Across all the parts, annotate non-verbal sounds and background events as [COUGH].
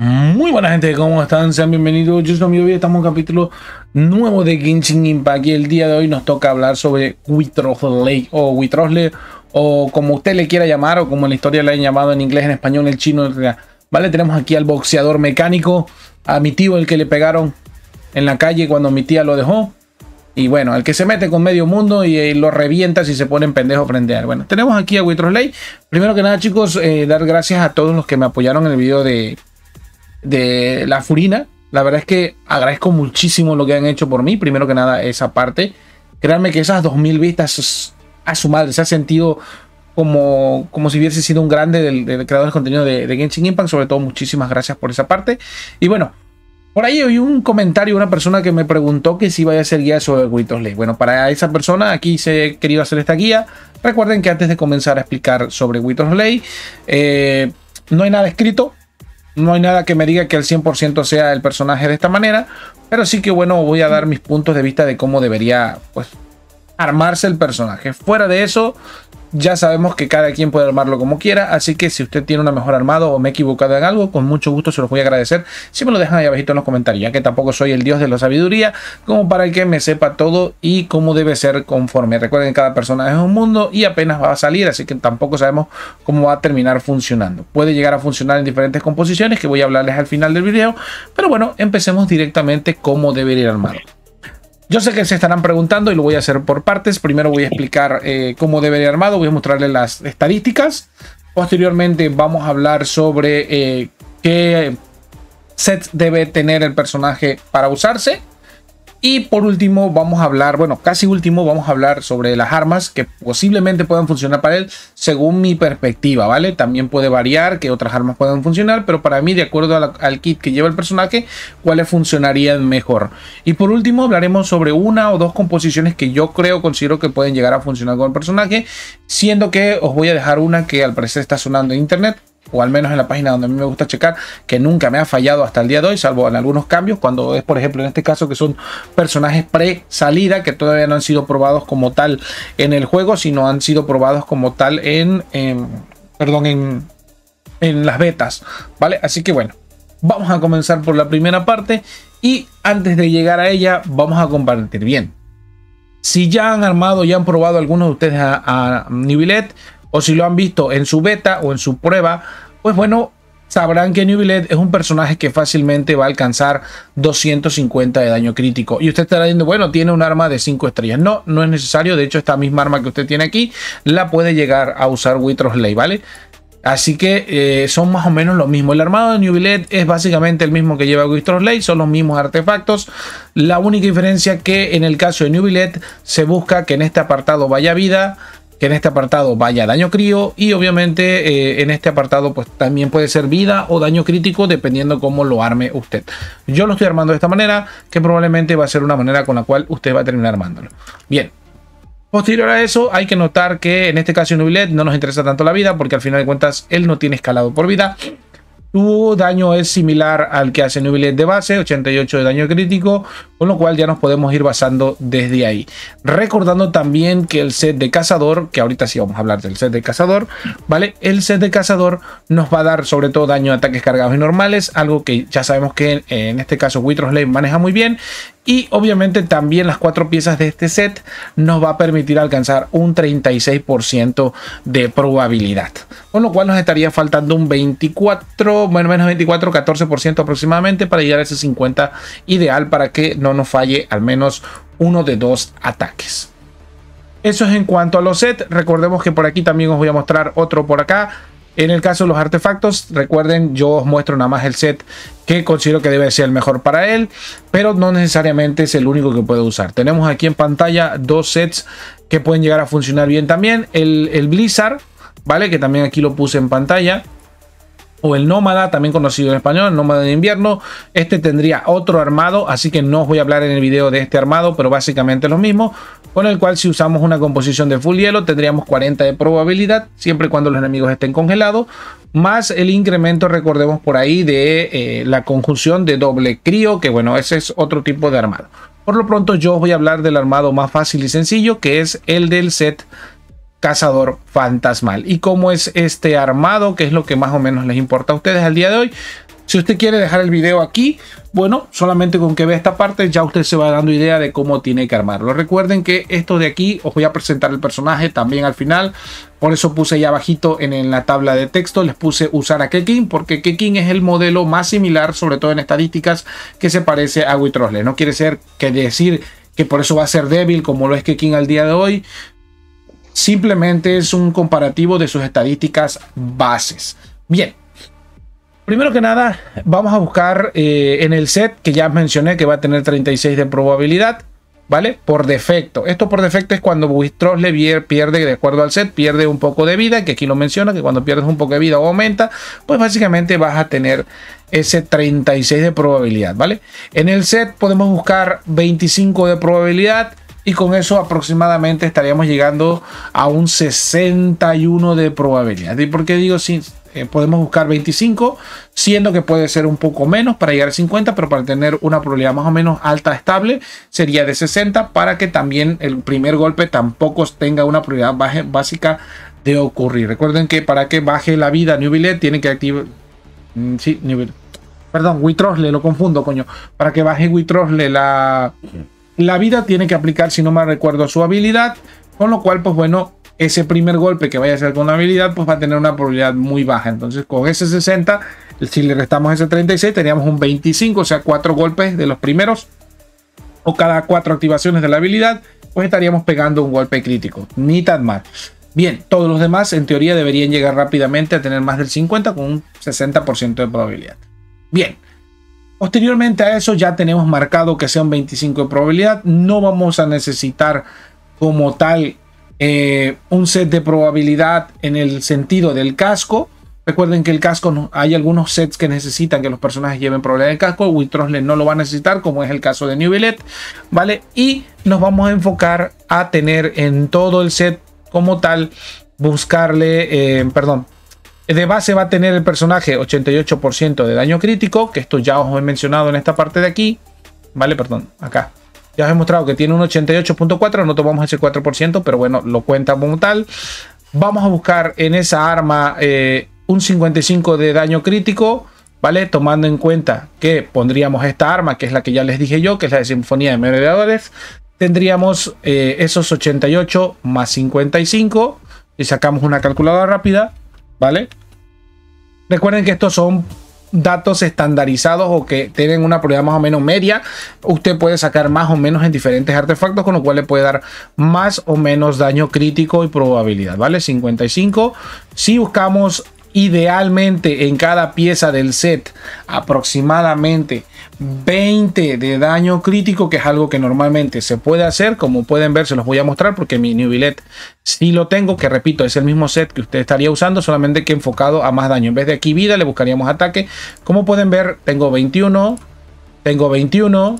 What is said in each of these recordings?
Muy buena gente, ¿cómo están? Sean bienvenidos. Yo soy Amigo y estamos en un capítulo nuevo de Genshin Impact y el día de hoy nos toca hablar sobre Witrosle o Witrosle o como usted le quiera llamar o como en la historia le han llamado en inglés, en español, en chino. Vale, tenemos aquí al boxeador mecánico, a mi tío el que le pegaron en la calle cuando mi tía lo dejó. Y bueno, al que se mete con medio mundo y, eh, lo revienta si se pone pendejo frente a Bueno, tenemos aquí a Witrosley. Primero que nada, chicos, eh, dar gracias a todos los que me apoyaron en el video de de la Furina. La verdad es que agradezco muchísimo lo que han hecho por mí. Primero que nada, esa parte. Créanme que esas 2.000 vistas a su madre se ha sentido como, como si hubiese sido un grande del, creador de contenido de, Genshin Impact. Sobre todo, muchísimas gracias por esa parte. Y bueno, por ahí oí un comentario de una persona que me preguntó que si iba a hacer guía sobre Wither's Ley. Bueno, para esa persona aquí se he querido hacer esta guía. Recuerden que antes de comenzar a explicar sobre Wither's Ley, eh, no hay nada escrito. No hay nada que me diga que al 100% sea el personaje de esta manera, pero sí que bueno, voy a dar mis puntos de vista de cómo debería pues armarse el personaje. Fuera de eso, ya sabemos que cada quien puede armarlo como quiera, así que si usted tiene una mejor armado o me he equivocado en algo, con mucho gusto se los voy a agradecer. Si me lo dejan ahí abajito en los comentarios, ya que tampoco soy el dios de la sabiduría, como para que me sepa todo y cómo debe ser conforme. Recuerden que cada persona es un mundo y apenas va a salir, así que tampoco sabemos cómo va a terminar funcionando. Puede llegar a funcionar en diferentes composiciones que voy a hablarles al final del video, pero bueno, empecemos directamente cómo debería armarlo. Yo sé que se estarán preguntando y lo voy a hacer por partes. Primero voy a explicar eh, cómo debe de armado, voy a mostrarle las estadísticas. Posteriormente vamos a hablar sobre eh, qué set debe tener el personaje para usarse. Y por último vamos a hablar, bueno, casi último vamos a hablar sobre las armas que posiblemente puedan funcionar para él según mi perspectiva, ¿vale? También puede variar que otras armas puedan funcionar, pero para mí, de acuerdo al kit que lleva el personaje, cuáles funcionarían mejor. Y por último hablaremos sobre una o dos composiciones que yo creo, considero que pueden llegar a funcionar con el personaje, siendo que os voy a dejar una que al parecer está sonando en internet, o al menos en la página donde a mí me gusta checar, que nunca me ha fallado hasta el día de hoy, salvo en algunos cambios, cuando es, por ejemplo, en este caso que son personajes pre-salida, que todavía no han sido probados como tal en el juego, sino han sido probados como tal en, em, perdón, en, las betas, ¿vale? Así que bueno, vamos a comenzar por la primera parte y antes de llegar a ella, vamos a compartir bien. Si ya han armado, ya han probado algunos de ustedes a, a o si lo han visto en su beta o en su prueba, pues bueno, sabrán que Nubilet es un personaje que fácilmente va a alcanzar 250 de daño crítico. Y usted estará diciendo, bueno, tiene un arma de 5 estrellas. No, no es necesario. De hecho, esta misma arma que usted tiene aquí la puede llegar a usar Witrosley, ¿vale? Así que eh, son más o menos lo mismo. El armado de Nubilet es básicamente el mismo que lleva Witrosley, son los mismos artefactos. La única diferencia que en el caso de Nubilet se busca que en este apartado vaya vida, que en este apartado vaya daño crío y obviamente eh, en este apartado pues también puede ser vida o daño crítico dependiendo cómo lo arme usted. Yo lo estoy armando de esta manera que probablemente va a ser una manera con la cual usted va a terminar armándolo. Bien, Posterior a eso, hay que notar que en este caso Nubilet no nos interesa tanto la vida porque al final de cuentas él no tiene escalado por vida. Tu daño es similar al que hace Nubilet de base, 88 de daño crítico, con lo cual ya nos podemos ir basando desde ahí. Recordando también que el set de cazador, que ahorita sí vamos a hablar del set de cazador, ¿vale? El set de cazador nos va a dar sobre todo daño a ataques cargados y normales, algo que ya sabemos que en, este caso Lane maneja muy bien. Y obviamente también las cuatro piezas de este set nos va a permitir alcanzar un 36% de probabilidad. Con lo cual nos estaría faltando un 24 menos 24, 14% aproximadamente para llegar a ese 50 ideal para que no nos falle al menos uno de dos ataques. Eso es en cuanto a los sets. Recordemos que por aquí también os voy a mostrar otro por acá. En el caso de los artefactos, recuerden, yo os muestro nada más el set que considero que debe ser el mejor para él, pero no necesariamente es el único que puede usar. Tenemos aquí en pantalla dos sets que pueden llegar a funcionar bien también. El, el Blizzard, ¿vale? Que también aquí lo puse en pantalla o el Nómada, también conocido en español, Nómada de invierno. Este tendría otro armado, así que no os voy a hablar en el video de este armado, pero básicamente lo mismo. Con el cual si usamos una composición de full hielo tendríamos 40 de probabilidad, siempre y cuando los enemigos estén congelados. Más el incremento, recordemos por ahí, de eh, la conjunción de doble crío, que bueno, ese es otro tipo de armado. Por lo pronto yo os voy a hablar del armado más fácil y sencillo, que es el del set cazador fantasmal. ¿Y cómo es este armado? Que es lo que más o menos les importa a ustedes al día de hoy. Si usted quiere dejar el video aquí, bueno, solamente con que vea esta parte ya usted se va dando idea de cómo tiene que armarlo. Recuerden que esto de aquí, os voy a presentar el personaje también al final. Por eso puse ya abajito en, la tabla de texto, les puse usar a Kekin, porque Kekin es el modelo más similar, sobre todo en estadísticas, que se parece a Witrosle. No quiere ser que decir que por eso va a ser débil como lo es Kekin al día de hoy, Simplemente es un comparativo de sus estadísticas bases. Bien. Primero que nada, vamos a buscar eh, en el set que ya mencioné que va a tener 36 de probabilidad, ¿vale? Por defecto. Esto por defecto es cuando Buistros le pierde, de acuerdo al set, pierde un poco de vida, que aquí lo menciona, que cuando pierdes un poco de vida aumenta, pues básicamente vas a tener ese 36 de probabilidad, ¿vale? En el set podemos buscar 25 de probabilidad, y con eso aproximadamente estaríamos llegando a un 61 de probabilidad. ¿Y por qué digo si eh, podemos buscar 25? Siendo que puede ser un poco menos para llegar a 50, pero para tener una probabilidad más o menos alta estable sería de 60 para que también el primer golpe tampoco tenga una probabilidad básica de ocurrir. Recuerden que para que baje la vida New tiene tienen que activar... Mm, sí, New Perdón, Witrosle, lo confundo, coño. Para que baje Witrosle la la vida tiene que aplicar, si no me recuerdo, su habilidad, con lo cual, pues bueno, ese primer golpe que vaya a ser con una habilidad, pues va a tener una probabilidad muy baja. Entonces, con ese 60, si le restamos ese 36, teníamos un 25, o sea, cuatro golpes de los primeros o cada cuatro activaciones de la habilidad, pues estaríamos pegando un golpe crítico, ni tan mal. Bien, todos los demás en teoría deberían llegar rápidamente a tener más del 50 con un 60% de probabilidad. Bien, Posteriormente a eso ya tenemos marcado que sea un 25 de probabilidad. No vamos a necesitar como tal eh, un set de probabilidad en el sentido del casco. Recuerden que el casco hay algunos sets que necesitan que los personajes lleven probabilidad de casco. Witrosle no lo va a necesitar, como es el caso de New Billet, ¿vale? Y nos vamos a enfocar a tener en todo el set como tal, buscarle, eh, perdón, de base va a tener el personaje 88% de daño crítico, que esto ya os he mencionado en esta parte de aquí. Vale, perdón, acá. Ya os he mostrado que tiene un 88.4, no tomamos ese 4%, pero bueno, lo cuenta como tal. Vamos a buscar en esa arma eh, un 55 de daño crítico, ¿vale? Tomando en cuenta que pondríamos esta arma, que es la que ya les dije yo, que es la de Sinfonía de Merodeadores. Tendríamos eh, esos 88 más 55. Y sacamos una calculadora rápida, ¿vale? Recuerden que estos son datos estandarizados o que tienen una probabilidad más o menos media, usted puede sacar más o menos en diferentes artefactos, con lo cual le puede dar más o menos daño crítico y probabilidad, ¿vale? 55. Si buscamos Idealmente en cada pieza del set aproximadamente 20 de daño crítico, que es algo que normalmente se puede hacer. Como pueden ver, se los voy a mostrar porque mi New Billet sí lo tengo, que repito, es el mismo set que usted estaría usando, solamente que enfocado a más daño. En vez de aquí vida, le buscaríamos ataque. Como pueden ver, tengo 21, tengo 21,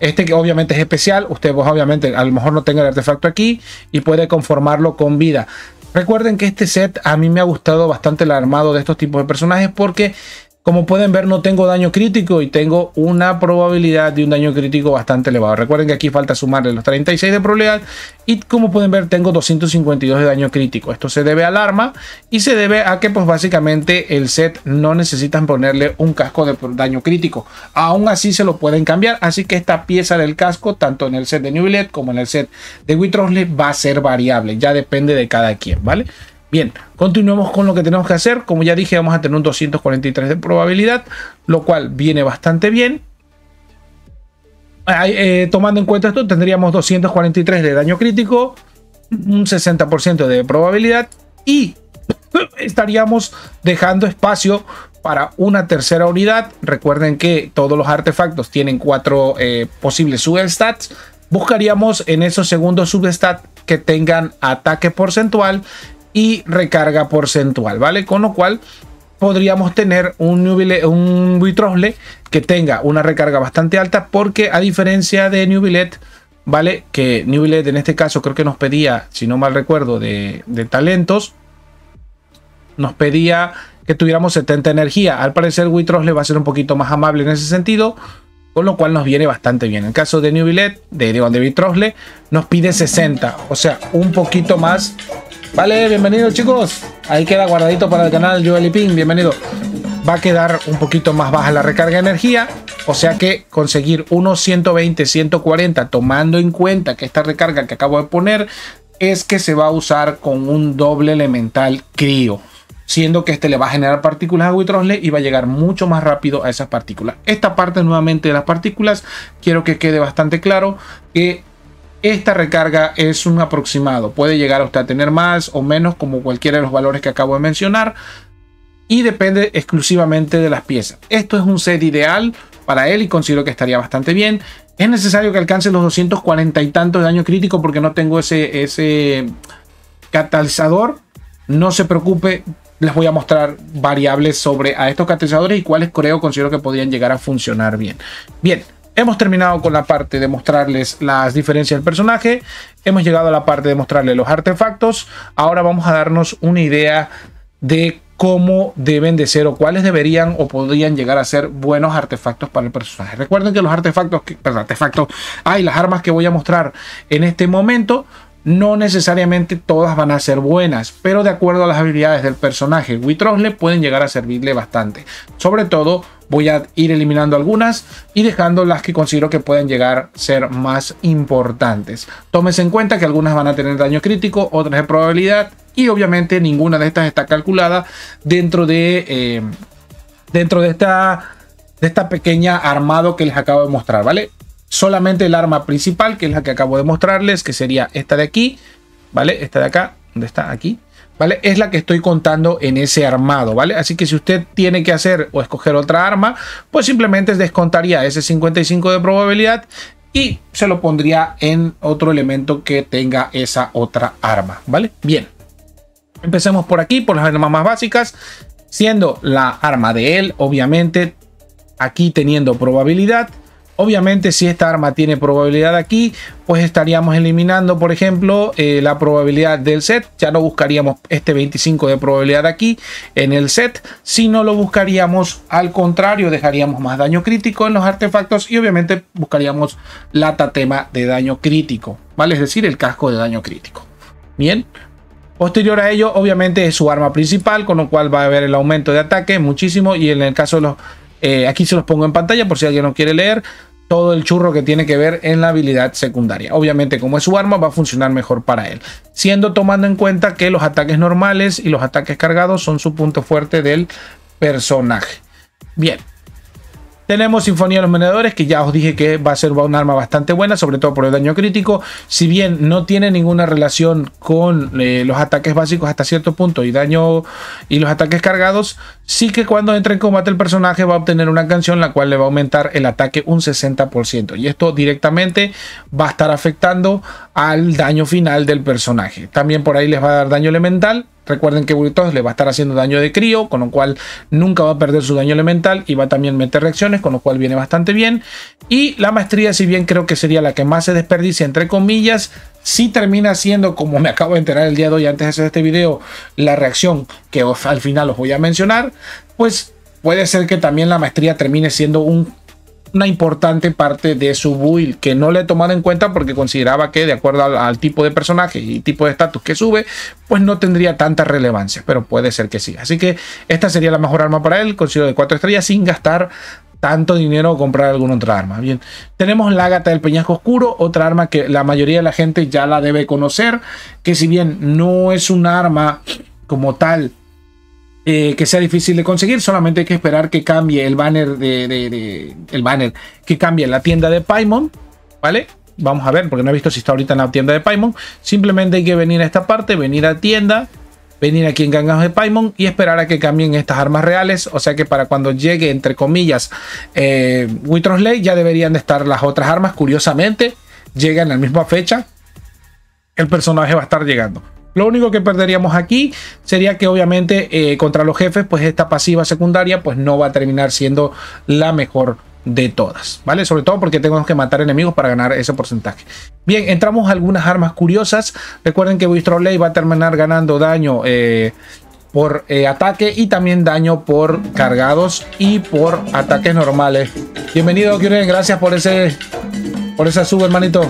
este que obviamente es especial, usted pues obviamente a lo mejor no tenga el artefacto aquí y puede conformarlo con vida. Recuerden que este set a mí me ha gustado bastante el armado de estos tipos de personajes porque como pueden ver, no tengo daño crítico y tengo una probabilidad de un daño crítico bastante elevado. Recuerden que aquí falta sumarle los 36 de probabilidad y como pueden ver, tengo 252 de daño crítico. Esto se debe al arma y se debe a que pues básicamente el set no necesitan ponerle un casco de daño crítico. Aún así se lo pueden cambiar, así que esta pieza del casco, tanto en el set de New como en el set de Witrosley, va a ser variable. Ya depende de cada quien, ¿vale? Bien, continuamos con lo que tenemos que hacer. Como ya dije, vamos a tener un 243 de probabilidad, lo cual viene bastante bien. Eh, tomando en cuenta esto, tendríamos 243 de daño crítico, un 60% de probabilidad y estaríamos dejando espacio para una tercera unidad. Recuerden que todos los artefactos tienen cuatro eh, posibles substats. Buscaríamos en esos segundos substats que tengan ataque porcentual y recarga porcentual, ¿vale? Con lo cual podríamos tener un, un buitrosle que tenga una recarga bastante alta porque a diferencia de Nubilet, ¿vale? Que Nubilet en este caso creo que nos pedía, si no mal recuerdo, de, talentos, nos pedía que tuviéramos 70 energía. Al parecer Witrosle va a ser un poquito más amable en ese sentido con lo cual nos viene bastante bien. En el caso de New Billet, de, de, David nos pide 60, o sea, un poquito más. Vale, bienvenido chicos. Ahí queda guardadito para el canal Joel Ping, bienvenido. Va a quedar un poquito más baja la recarga de energía, o sea que conseguir unos 120, 140, tomando en cuenta que esta recarga que acabo de poner es que se va a usar con un doble elemental crío siendo que este le va a generar partículas a Witrosley y va a llegar mucho más rápido a esas partículas. Esta parte nuevamente de las partículas, quiero que quede bastante claro que esta recarga es un aproximado, puede llegar usted a tener más o menos como cualquiera de los valores que acabo de mencionar y depende exclusivamente de las piezas. Esto es un set ideal para él y considero que estaría bastante bien. Es necesario que alcance los 240 y tantos de daño crítico porque no tengo ese, ese catalizador. No se preocupe, les voy a mostrar variables sobre a estos catalizadores y cuáles creo considero que podrían llegar a funcionar bien. Bien, hemos terminado con la parte de mostrarles las diferencias del personaje, hemos llegado a la parte de mostrarles los artefactos, ahora vamos a darnos una idea de cómo deben de ser o cuáles deberían o podrían llegar a ser buenos artefactos para el personaje. Recuerden que los artefactos, perdón, artefactos, hay las armas que voy a mostrar en este momento no necesariamente todas van a ser buenas, pero de acuerdo a las habilidades del personaje, le pueden llegar a servirle bastante. Sobre todo, voy a ir eliminando algunas y dejando las que considero que pueden llegar a ser más importantes. Tómese en cuenta que algunas van a tener daño crítico, otras de probabilidad y obviamente ninguna de estas está calculada dentro de... Eh, dentro de esta de esta pequeña armado que les acabo de mostrar, ¿vale? solamente el arma principal, que es la que acabo de mostrarles, que sería esta de aquí, ¿vale? Esta de acá, ¿dónde está? Aquí, ¿vale? Es la que estoy contando en ese armado, ¿vale? Así que si usted tiene que hacer o escoger otra arma, pues simplemente descontaría ese 55 de probabilidad y se lo pondría en otro elemento que tenga esa otra arma, ¿vale? Bien. Empecemos por aquí, por las armas más básicas, siendo la arma de él, obviamente, aquí teniendo probabilidad Obviamente si esta arma tiene probabilidad aquí, pues estaríamos eliminando, por ejemplo, eh, la probabilidad del set. Ya no buscaríamos este 25 de probabilidad aquí en el set, Si no lo buscaríamos al contrario, dejaríamos más daño crítico en los artefactos y obviamente buscaríamos la tatema de daño crítico, ¿vale? Es decir, el casco de daño crítico. Bien, Posterior a ello, obviamente es su arma principal, con lo cual va a haber el aumento de ataque muchísimo y en el caso de los eh, aquí se los pongo en pantalla por si alguien no quiere leer todo el churro que tiene que ver en la habilidad secundaria. Obviamente, como es su arma, va a funcionar mejor para él. Siendo tomando en cuenta que los ataques normales y los ataques cargados son su punto fuerte del personaje. Bien, tenemos Sinfonía de los Menedores, que ya os dije que va a ser un arma bastante buena, sobre todo por el daño crítico. Si bien no tiene ninguna relación con eh, los ataques básicos hasta cierto punto y daño y los ataques cargados, sí que cuando entra en combate el personaje va a obtener una canción la cual le va a aumentar el ataque un 60%. Y esto directamente va a estar afectando al daño final del personaje. También por ahí les va a dar daño elemental. Recuerden que Brutos le va a estar haciendo daño de crío, con lo cual nunca va a perder su daño elemental y va a también meter reacciones, con lo cual viene bastante bien. Y la maestría, si bien creo que sería la que más se desperdicia, entre comillas, si termina siendo, como me acabo de enterar el día de hoy antes de hacer este video, la reacción que al final os voy a mencionar, pues puede ser que también la maestría termine siendo un una importante parte de su build que no le he tomado en cuenta porque consideraba que de acuerdo al, tipo de personaje y tipo de estatus que sube, pues no tendría tanta relevancia, pero puede ser que sí. Así que esta sería la mejor arma para él, considero de cuatro estrellas sin gastar tanto dinero o comprar alguna otra arma. Bien, tenemos la gata del peñasco oscuro, otra arma que la mayoría de la gente ya la debe conocer, que si bien no es un arma como tal eh, que sea difícil de conseguir, solamente hay que esperar que cambie el banner de, el banner que cambie la tienda de Paimon, ¿vale? Vamos a ver, porque no he visto si está ahorita en la tienda de Paimon. Simplemente hay que venir a esta parte, venir a tienda, venir aquí en Gangas de Paimon y esperar a que cambien estas armas reales. O sea que para cuando llegue, entre comillas, eh, ya deberían de estar las otras armas. Curiosamente, llegan en la misma fecha. El personaje va a estar llegando. Lo único que perderíamos aquí sería que obviamente eh, contra los jefes, pues esta pasiva secundaria pues no va a terminar siendo la mejor de todas, ¿vale? Sobre todo porque tenemos que matar enemigos para ganar ese porcentaje. Bien, entramos a algunas armas curiosas. Recuerden que ley va a terminar ganando daño eh, por eh, ataque y también daño por cargados y por ataques normales. Bienvenido, Kyren, gracias por ese por esa sub, hermanito.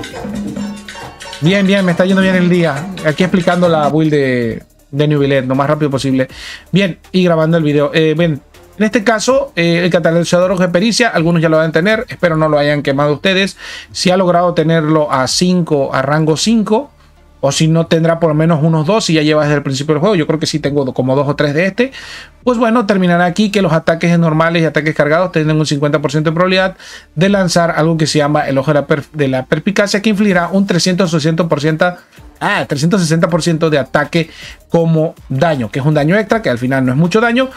Bien, bien, me está yendo bien el día. Aquí explicando la build de, de New Billet, lo más rápido posible. Bien, y grabando el video. Eh, en este caso, eh, el catalizador de pericia, algunos ya lo van a tener, espero no lo hayan quemado ustedes. Si ha logrado tenerlo a 5, a rango 5, o si no tendrá por lo menos unos dos, si ya lleva desde el principio del juego. Yo creo que sí tengo como dos o tres de este. Pues bueno, terminará aquí que los ataques normales y ataques cargados tienen un 50% de probabilidad de lanzar algo que se llama el ojo de la, perpicacia, que infligirá un 300 Ah, 360% de ataque como daño, que es un daño extra, que al final no es mucho daño,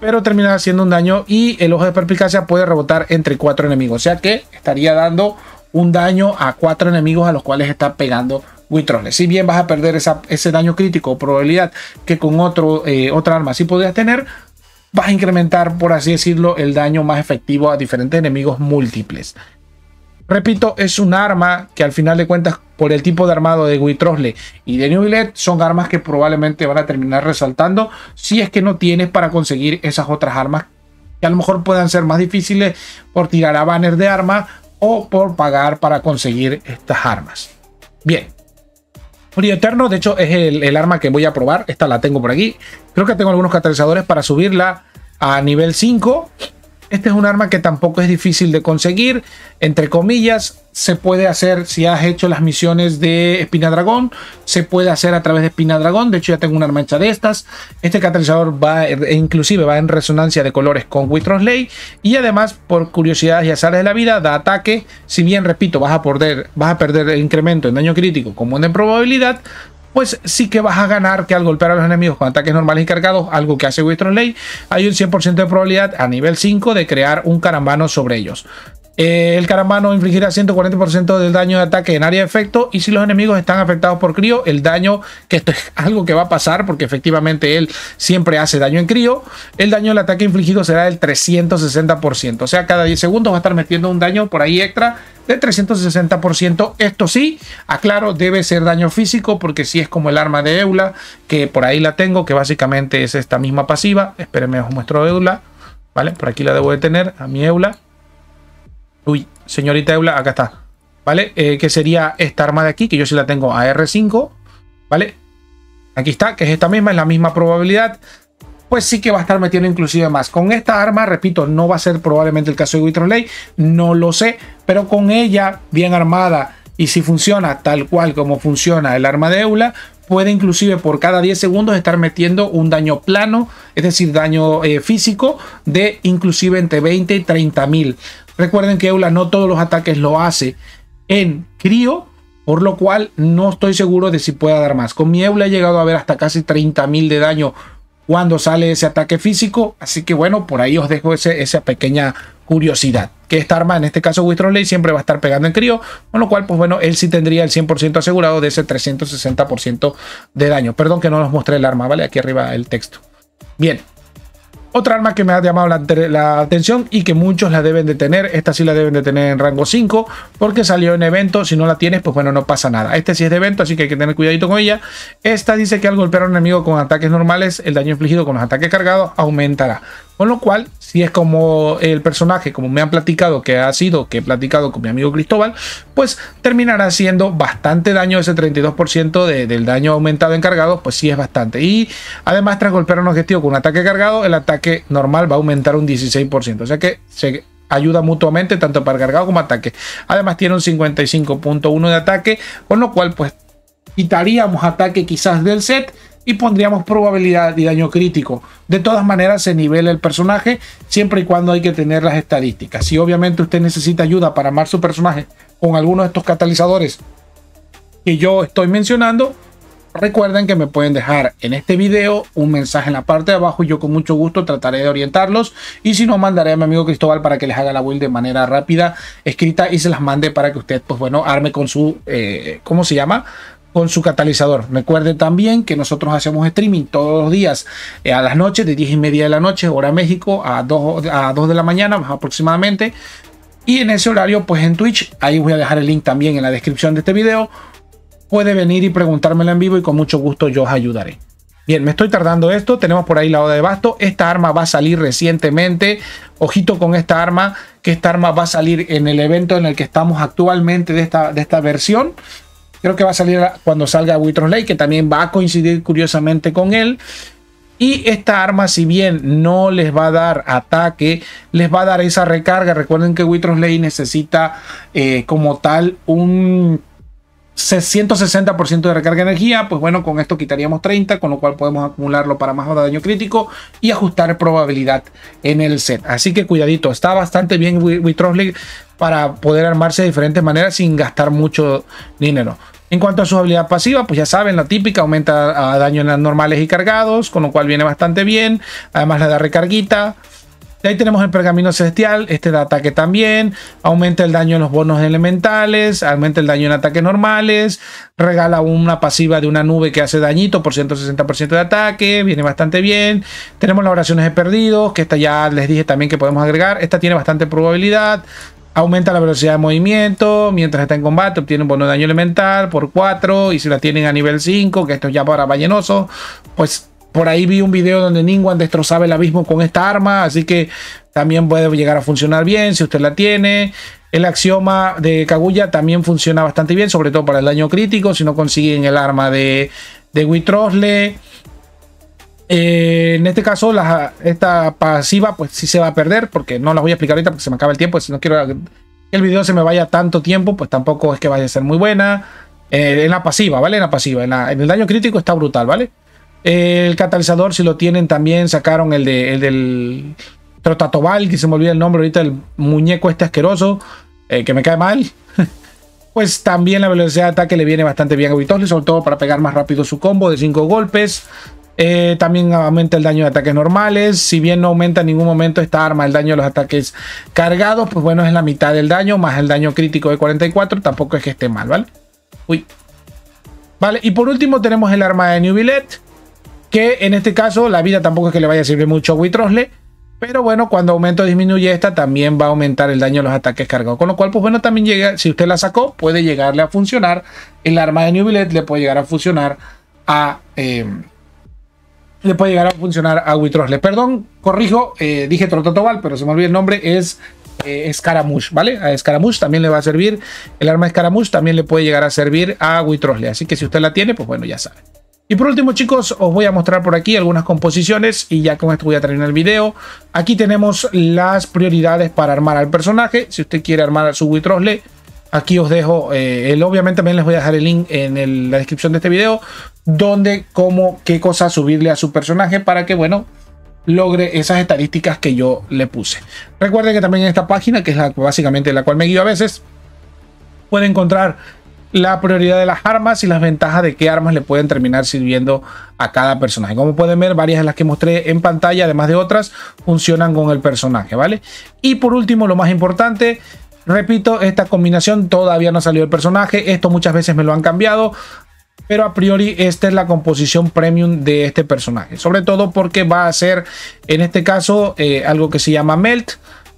pero termina haciendo un daño y el ojo de perpicacia puede rebotar entre cuatro enemigos. O sea que estaría dando un daño a cuatro enemigos a los cuales está pegando buitrones. Si bien vas a perder ese daño crítico o probabilidad que con otro, eh, otra arma si podías tener, vas a incrementar, por así decirlo, el daño más efectivo a diferentes enemigos múltiples. Repito, es un arma que al final de cuentas, por el tipo de armado de Witrosle y de Newlet, son armas que probablemente van a terminar resaltando si es que no tienes para conseguir esas otras armas que a lo mejor puedan ser más difíciles por tirar a banner de arma o por pagar para conseguir estas armas. Bien, Frío Eterno, de hecho, es el, arma que voy a probar. Esta la tengo por aquí. Creo que tengo algunos catalizadores para subirla a nivel 5. Este es un arma que tampoco es difícil de conseguir, entre comillas, se puede hacer si has hecho las misiones de Espina Dragón, se puede hacer a través de Espina Dragón, de hecho ya tengo una arma hecha de estas, este catalizador va, e inclusive va en resonancia de colores con Ley. y además por curiosidades y azares de la vida da ataque, si bien repito vas a perder, vas a perder el incremento en daño crítico como en probabilidad, pues sí que vas a ganar que al golpear a los enemigos con ataques normales y cargados, algo que hace Wistron Ley, hay un 100% de probabilidad a nivel 5 de crear un carambano sobre ellos. Eh, el carambano infligirá 140% del daño de ataque en área de efecto. Y si los enemigos están afectados por crío, el daño, que esto [LAUGHS] es algo que va a pasar porque efectivamente él siempre hace daño en crío, el daño del ataque infligido será del 360%. O sea, cada 10 segundos va a estar metiendo un daño por ahí extra de 360%. Esto sí, aclaro, debe ser daño físico porque si es como el arma de Eula, que por ahí la tengo, que básicamente es esta misma pasiva. Espérenme, os muestro Eula. ¿Vale? Por aquí la debo de tener, a mi Eula. Uy, señorita Eula, acá está. ¿Vale? Eh, que sería esta arma de aquí, que yo sí la tengo a R5. ¿Vale? Aquí está, que es esta misma, es la misma probabilidad pues sí que va a estar metiendo inclusive más. Con esta arma, repito, no va a ser probablemente el caso de Witron no lo sé, pero con ella bien armada y si funciona tal cual como funciona el arma de Eula, puede inclusive por cada 10 segundos estar metiendo un daño plano, es decir, daño eh, físico de inclusive entre 20 y 30 mil. Recuerden que Eula no todos los ataques lo hace en crío, por lo cual no estoy seguro de si pueda dar más. Con mi Eula he llegado a ver hasta casi 30 mil de daño cuando sale ese ataque físico. Así que bueno, por ahí os dejo ese, esa pequeña curiosidad. Que esta arma, en este caso ley siempre va a estar pegando en crío, con lo cual, pues bueno, él sí tendría el 100% asegurado de ese 360% de daño. Perdón que no os mostré el arma, ¿vale? Aquí arriba el texto. Bien, otra arma que me ha llamado la, atención y que muchos la deben de tener, esta sí la deben de tener en rango 5 porque salió en evento, si no la tienes pues bueno no pasa nada. Este sí es de evento así que hay que tener cuidadito con ella. Esta dice que al golpear a un enemigo con ataques normales el daño infligido con los ataques cargados aumentará. Con lo cual, si es como el personaje, como me han platicado que ha sido, que he platicado con mi amigo Cristóbal, pues terminará haciendo bastante daño, ese 32% del daño aumentado en cargado pues sí es bastante. Y además, tras golpear un objetivo con un ataque cargado, el ataque normal va a aumentar un 16%. O sea que se ayuda mutuamente tanto para cargado como ataque. Además tiene un 55.1 de ataque, con lo cual pues quitaríamos ataque quizás del set y pondríamos probabilidad y daño crítico. De todas maneras se nivela el personaje siempre y cuando hay que tener las estadísticas. Si obviamente usted necesita ayuda para armar su personaje con alguno de estos catalizadores que yo estoy mencionando, recuerden que me pueden dejar en este video un mensaje en la parte de abajo y yo con mucho gusto trataré de orientarlos y si no mandaré a mi amigo Cristóbal para que les haga la build de manera rápida, escrita y se las mande para que usted pues bueno arme con su, eh, ¿cómo se llama? con su catalizador. Recuerden también que nosotros hacemos streaming todos los días eh, a las noches, de 10 y media de la noche, hora México, a 2, a 2 de la mañana más aproximadamente. Y en ese horario, pues en Twitch, ahí voy a dejar el link también en la descripción de este video. Puede venir y preguntármela en vivo y con mucho gusto yo os ayudaré. Bien, me estoy tardando esto. Tenemos por ahí la oda de basto. Esta arma va a salir recientemente. Ojito con esta arma, que esta arma va a salir en el evento en el que estamos actualmente de esta, de esta versión. Creo que va a salir cuando salga Witron que también va a coincidir curiosamente con él. Y esta arma, si bien no les va a dar ataque, les va a dar esa recarga. Recuerden que Witron's Ley necesita eh, como tal un 160% de recarga de energía. Pues bueno, con esto quitaríamos 30, con lo cual podemos acumularlo para más daño crítico y ajustar probabilidad en el set. Así que cuidadito, está bastante bien Witron's para poder armarse de diferentes maneras sin gastar mucho dinero. En cuanto a su habilidad pasiva, pues ya saben, la típica aumenta daño en normales y cargados, con lo cual viene bastante bien. Además le da recarguita. De ahí tenemos el pergamino celestial, este da ataque también, aumenta el daño en los bonos elementales, aumenta el daño en ataques normales, regala una pasiva de una nube que hace dañito por 160% de ataque, viene bastante bien. Tenemos las oraciones de perdidos, que esta ya les dije también que podemos agregar, esta tiene bastante probabilidad, Aumenta la velocidad de movimiento mientras está en combate, obtiene un bono de daño elemental por 4 y si la tienen a nivel 5, que esto es ya para ballenoso, pues por ahí vi un video donde Ningwan destrozaba el abismo con esta arma, así que también puede llegar a funcionar bien si usted la tiene. El axioma de Kaguya también funciona bastante bien, sobre todo para el daño crítico, si no consiguen el arma de, de Witrosle. Eh, en este caso, la, esta pasiva, pues sí se va a perder, porque no la voy a explicar ahorita porque se me acaba el tiempo. Si no quiero que el video se me vaya tanto tiempo, pues tampoco es que vaya a ser muy buena. Eh, en la pasiva, ¿vale? En la pasiva. En, el daño crítico está brutal, ¿vale? Eh, el catalizador, si lo tienen también, sacaron el, del Trotatobal, que se me olvida el nombre ahorita, el muñeco este asqueroso, que me cae mal. [LAUGHS] pues también la velocidad de ataque le viene bastante bien a Vitosli, sobre todo para pegar más rápido su combo de 5 golpes. Eh, también aumenta el daño de ataques normales. Si bien no aumenta en ningún momento esta arma el daño de los ataques cargados, pues bueno, es la mitad del daño más el daño crítico de 44. Tampoco es que esté mal, ¿vale? Uy. Vale, y por último tenemos el arma de Nubilet, que en este caso la vida tampoco es que le vaya a servir mucho a Witrosle. Pero bueno, cuando aumenta aumento disminuye esta, también va a aumentar el daño de los ataques cargados. Con lo cual, pues bueno, también llega, si usted la sacó, puede llegarle a funcionar. El arma de Nubilet le puede llegar a funcionar a. Eh, le puede llegar a funcionar a Witrosle. Perdón, corrijo, eh, dije Trototobal, pero se me olvidó el nombre, es eh, ¿vale? A Scaramouche también le va a servir, el arma Scaramouche también le puede llegar a servir a Witrosle, así que si usted la tiene, pues bueno, ya sabe. Y por último chicos, os voy a mostrar por aquí algunas composiciones y ya con esto voy a terminar el video. Aquí tenemos las prioridades para armar al personaje, si usted quiere armar a su Witrosle, Aquí os dejo eh, obviamente también les voy a dejar el link en la descripción de este video donde cómo qué cosas subirle a su personaje para que bueno logre esas estadísticas que yo le puse. Recuerden que también en esta página, que es básicamente la cual me guío a veces, puede encontrar la prioridad de las armas y las ventajas de qué armas le pueden terminar sirviendo a cada personaje. Como pueden ver, varias de las que mostré en pantalla, además de otras, funcionan con el personaje, ¿vale? Y por último, lo más importante, Repito, esta combinación todavía no salió el personaje, esto muchas veces me lo han cambiado, pero a priori esta es la composición premium de este personaje. Sobre todo porque va a ser, en este caso, eh, algo que se llama melt,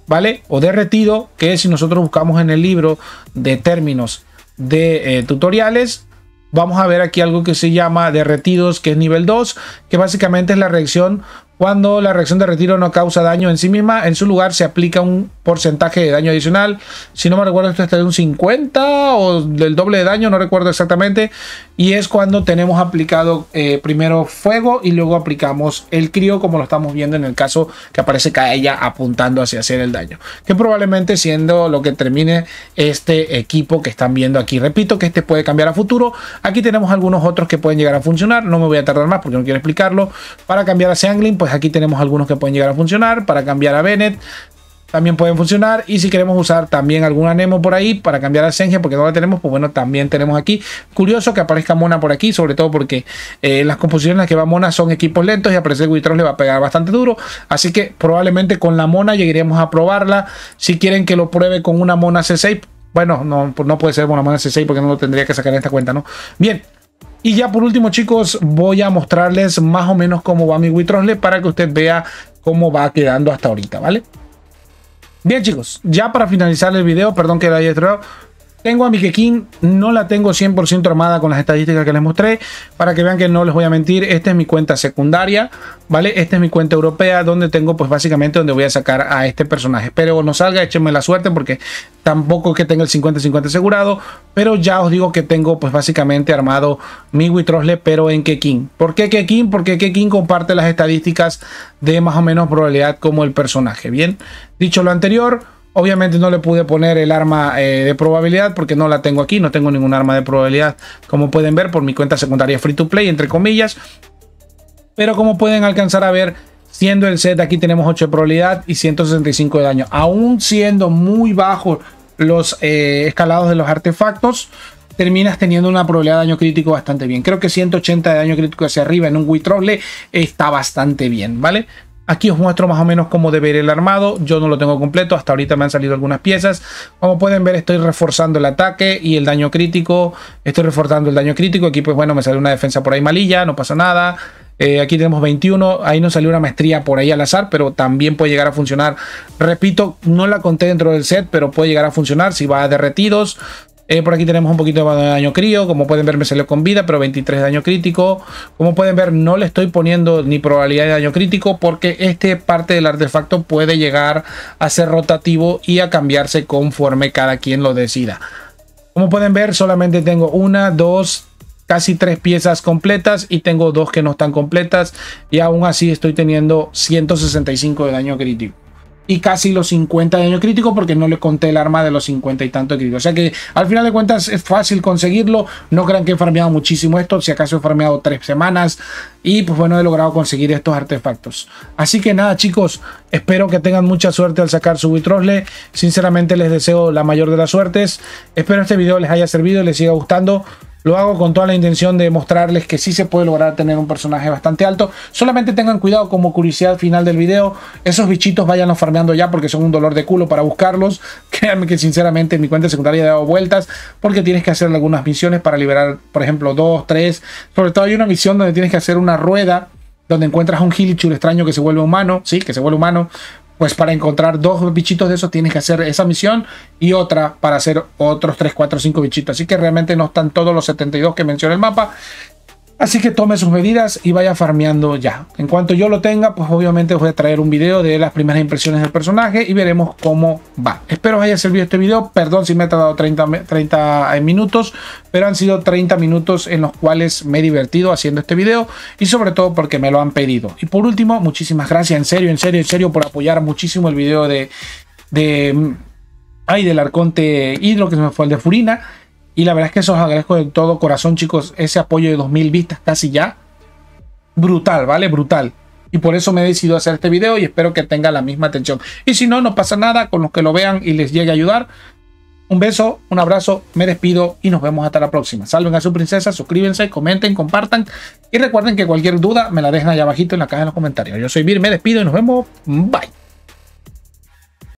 ¿vale? O derretido, que si nosotros buscamos en el libro de términos de eh, tutoriales, vamos a ver aquí algo que se llama derretidos, que es nivel 2, que básicamente es la reacción cuando la reacción de retiro no causa daño en sí misma, en su lugar se aplica un porcentaje de daño adicional. Si no me recuerdo, esto está de un 50 o del doble de daño, no recuerdo exactamente. Y es cuando tenemos aplicado eh, primero fuego y luego aplicamos el crío, como lo estamos viendo en el caso que aparece ella apuntando hacia hacer el daño. Que probablemente siendo lo que termine este equipo que están viendo aquí. Repito que este puede cambiar a futuro. Aquí tenemos algunos otros que pueden llegar a funcionar. No me voy a tardar más porque no quiero explicarlo. Para cambiar a Sangling, pues pues aquí tenemos algunos que pueden llegar a funcionar para cambiar a Bennett. También pueden funcionar y si queremos usar también alguna nemo por ahí para cambiar a Senge porque no la tenemos, pues bueno, también tenemos aquí. Curioso que aparezca Mona por aquí, sobre todo porque eh, las composiciones en las que va Mona son equipos lentos y aparece Witros le va a pegar bastante duro. Así que probablemente con la Mona llegaríamos a probarla. Si quieren que lo pruebe con una Mona C6, bueno, no, no puede ser una Mona C6 porque no lo tendría que sacar en esta cuenta, ¿no? Bien, y ya por último, chicos, voy a mostrarles más o menos cómo va mi Witrosle para que usted vea cómo va quedando hasta ahorita, ¿vale? Bien, chicos, ya para finalizar el video, perdón que lo haya estropeado. Tengo a mi Mikekin, no la tengo 100% armada con las estadísticas que les mostré, para que vean que no les voy a mentir, esta es mi cuenta secundaria, ¿vale? Esta es mi cuenta europea, donde tengo pues básicamente donde voy a sacar a este personaje. Espero no salga, échenme la suerte porque tampoco es que tenga el 50-50 asegurado, pero ya os digo que tengo pues básicamente armado mi Witrosle, pero en Kekin. ¿Por qué Kekin? Porque Kekin comparte las estadísticas de más o menos probabilidad como el personaje, ¿bien? Dicho lo anterior... Obviamente no le pude poner el arma eh, de probabilidad porque no la tengo aquí, no tengo ningún arma de probabilidad, como pueden ver por mi cuenta secundaria free to play, entre comillas. Pero como pueden alcanzar a ver, siendo el set aquí tenemos 8 de probabilidad y 165 de daño. Aún siendo muy bajo los eh, escalados de los artefactos, terminas teniendo una probabilidad de daño crítico bastante bien. Creo que 180 de daño crítico hacia arriba en un Witrole está bastante bien, ¿vale? Aquí os muestro más o menos cómo debe ir el armado. Yo no lo tengo completo, hasta ahorita me han salido algunas piezas. Como pueden ver, estoy reforzando el ataque y el daño crítico. Estoy reforzando el daño crítico. Aquí, pues bueno, me sale una defensa por ahí malilla, no pasa nada. Eh, aquí tenemos 21, ahí nos salió una maestría por ahí al azar, pero también puede llegar a funcionar. Repito, no la conté dentro del set, pero puede llegar a funcionar si va a derretidos. Eh, por aquí tenemos un poquito de daño crío. Como pueden ver, me salió con vida, pero 23 de daño crítico. Como pueden ver, no le estoy poniendo ni probabilidad de daño crítico porque este parte del artefacto puede llegar a ser rotativo y a cambiarse conforme cada quien lo decida. Como pueden ver, solamente tengo una, dos, casi tres piezas completas y tengo dos que no están completas y aún así estoy teniendo 165 de daño crítico y casi los 50 de daño crítico porque no le conté el arma de los 50 y tanto de crítico. O sea que al final de cuentas es fácil conseguirlo. No crean que he farmeado muchísimo esto, si acaso he farmeado tres semanas y pues bueno, he logrado conseguir estos artefactos. Así que nada chicos, espero que tengan mucha suerte al sacar su vitrosle. Sinceramente les deseo la mayor de las suertes. Espero este video les haya servido y les siga gustando. Lo hago con toda la intención de mostrarles que sí se puede lograr tener un personaje bastante alto. Solamente tengan cuidado como curiosidad final del video. Esos bichitos vayan farmeando ya porque son un dolor de culo para buscarlos. [LAUGHS] Créanme que sinceramente en mi cuenta secundaria he dado vueltas porque tienes que hacer algunas misiones para liberar, por ejemplo, dos, tres. Sobre todo hay una misión donde tienes que hacer una rueda donde encuentras a un gilichur extraño que se vuelve humano, sí, que se vuelve humano, pues para encontrar dos bichitos de esos tienes que hacer esa misión y otra para hacer otros 3, 4, 5 bichitos. Así que realmente no están todos los 72 que menciona el mapa, Así que tome sus medidas y vaya farmeando ya. En cuanto yo lo tenga, pues obviamente voy a traer un video de las primeras impresiones del personaje y veremos cómo va. Espero os haya servido este video. Perdón si me ha tardado 30, eh, minutos, pero han sido 30 minutos en los cuales me he divertido haciendo este video y sobre todo porque me lo han pedido. Y por último, muchísimas gracias, en serio, en serio, en serio, por apoyar muchísimo el video de... de mm, Ay, del arconte hidro que se me fue el de Furina. Y la verdad es que eso os agradezco de todo corazón, chicos, ese apoyo de 2000 vistas casi ya. Brutal, ¿vale? Brutal. Y por eso me he decidido hacer este video y espero que tenga la misma atención. Y si no, no pasa nada con los que lo vean y les llegue a ayudar. Un beso, un abrazo, me despido y nos vemos hasta la próxima. Salven a su princesa, suscríbanse, comenten, compartan y recuerden que cualquier duda me la dejan allá abajito en la caja de los comentarios. Yo soy Vir, me despido y nos vemos. Bye.